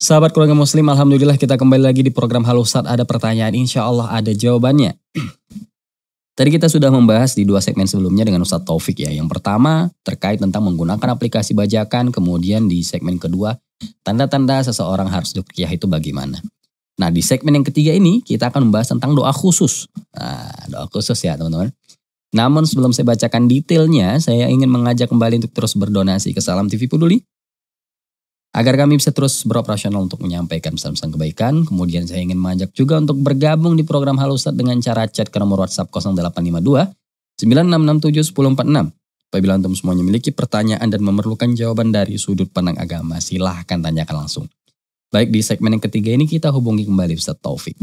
Sahabat keluarga muslim, Alhamdulillah kita kembali lagi di program Halo Ustadz. Ada pertanyaan, insya Allah ada jawabannya. Tadi kita sudah membahas di dua segmen sebelumnya dengan Ustadz Taufik ya. Yang pertama terkait tentang menggunakan aplikasi bajakan, kemudian di segmen kedua tanda-tanda seseorang harus dukiah itu bagaimana. Nah di segmen yang ketiga ini kita akan membahas tentang doa khusus. Nah, doa khusus ya teman-teman. Namun sebelum saya bacakan detailnya, saya ingin mengajak kembali untuk terus berdonasi ke Salam TV Peduli. Agar kami bisa terus beroperasional untuk menyampaikan pesan-pesan kebaikan. Kemudian saya ingin mengajak juga untuk bergabung di program Halusat dengan cara chat ke nomor WhatsApp 0852 9667 1046. Apabila antum semuanya memiliki pertanyaan dan memerlukan jawaban dari sudut pandang agama, silahkan tanyakan langsung. Baik di segmen yang ketiga ini kita hubungi kembali Ustaz Taufik.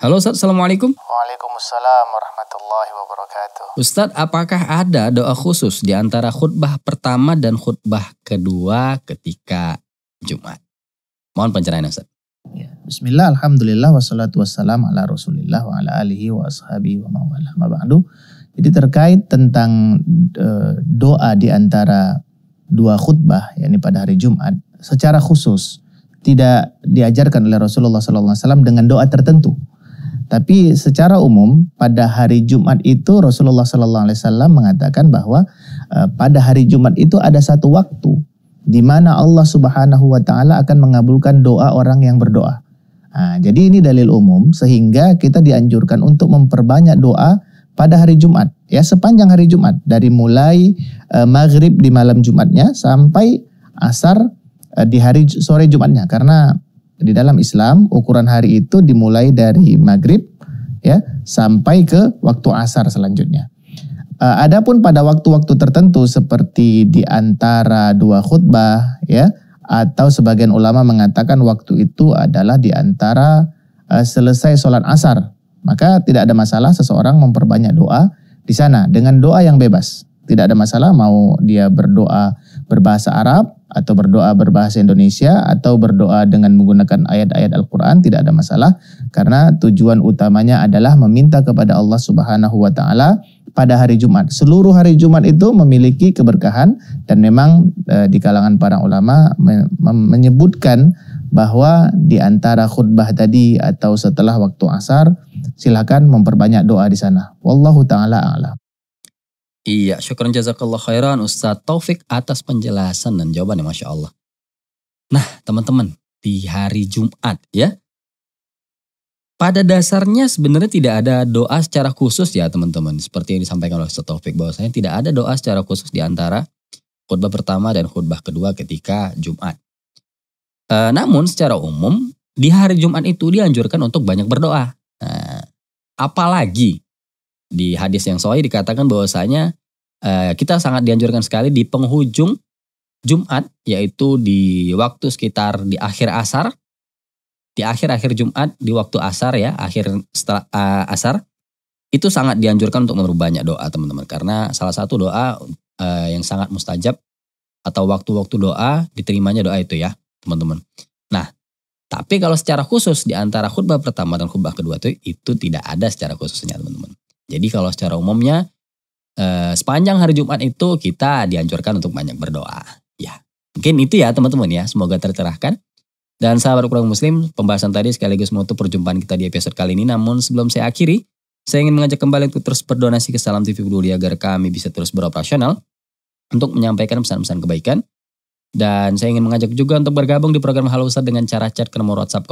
Halo Ustaz, Assalamualaikum. Waalaikumsalam warahmatullahi wabarakatuh. Ustaz, apakah ada doa khusus di antara khutbah pertama dan khutbah kedua ketika Jumat? Mohon pencerahan Ustaz. Ya. Bismillah, Alhamdulillah, wassalatu wassalam ala rasulillah wa ala alihi wa ashabihi wa ma'ala Mabadu. Jadi terkait tentang eh, doa di antara dua khutbah, yakni pada hari Jumat, secara khusus tidak diajarkan oleh Rasulullah SAW dengan doa tertentu. Tapi secara umum pada hari Jumat itu Rasulullah SAW mengatakan bahwa eh, pada hari Jumat itu ada satu waktu di mana Allah Subhanahu wa taala akan mengabulkan doa orang yang berdoa. Nah, jadi ini dalil umum sehingga kita dianjurkan untuk memperbanyak doa pada hari Jumat ya sepanjang hari Jumat dari mulai e, maghrib di malam Jumatnya sampai asar e, di hari sore Jumatnya karena di dalam Islam ukuran hari itu dimulai dari maghrib ya sampai ke waktu asar selanjutnya. E, adapun pada waktu-waktu tertentu seperti di antara dua khutbah ya atau sebagian ulama mengatakan waktu itu adalah di antara selesai sholat asar maka tidak ada masalah seseorang memperbanyak doa di sana dengan doa yang bebas. Tidak ada masalah mau dia berdoa berbahasa Arab atau berdoa berbahasa Indonesia atau berdoa dengan menggunakan ayat-ayat Al-Qur'an tidak ada masalah karena tujuan utamanya adalah meminta kepada Allah Subhanahu wa taala pada hari Jumat. Seluruh hari Jumat itu memiliki keberkahan dan memang e, di kalangan para ulama me, menyebutkan bahwa di antara khutbah tadi atau setelah waktu asar silakan memperbanyak doa di sana. Wallahu taala a'lam. Iya, syukur jazakallah khairan Ustaz Taufik atas penjelasan dan jawabannya Masya Allah. Nah teman-teman, di hari Jumat ya, pada dasarnya sebenarnya tidak ada doa secara khusus ya teman-teman. Seperti yang disampaikan oleh Ustaz Taufik bahwasanya tidak ada doa secara khusus di antara khutbah pertama dan khutbah kedua ketika Jumat. E, namun secara umum di hari Jumat itu dianjurkan untuk banyak berdoa. Apalagi di hadis yang sahih dikatakan bahwasanya eh, kita sangat dianjurkan sekali di penghujung Jumat yaitu di waktu sekitar di akhir asar di akhir-akhir Jumat di waktu asar ya akhir setelah uh, asar itu sangat dianjurkan untuk memperbanyak doa teman-teman karena salah satu doa uh, yang sangat mustajab atau waktu-waktu doa diterimanya doa itu ya teman-teman tapi kalau secara khusus di antara khutbah pertama dan khutbah kedua itu itu tidak ada secara khususnya teman-teman. Jadi kalau secara umumnya eh, sepanjang hari Jumat itu kita dianjurkan untuk banyak berdoa. Ya, mungkin itu ya teman-teman ya. Semoga tercerahkan. Dan sahabat kurang muslim, pembahasan tadi sekaligus menutup perjumpaan kita di episode kali ini. Namun sebelum saya akhiri, saya ingin mengajak kembali untuk terus berdonasi ke Salam TV Peduli agar kami bisa terus beroperasional untuk menyampaikan pesan-pesan kebaikan, dan saya ingin mengajak juga untuk bergabung di program Halo Ustadz dengan cara chat ke nomor WhatsApp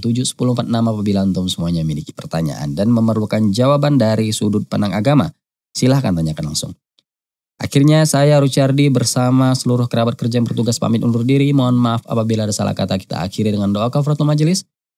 085296671046 apabila antum semuanya memiliki pertanyaan dan memerlukan jawaban dari sudut pandang agama. Silahkan tanyakan langsung. Akhirnya saya Ruchardi bersama seluruh kerabat kerja yang bertugas pamit undur diri. Mohon maaf apabila ada salah kata kita akhiri dengan doa kafaratul majelis.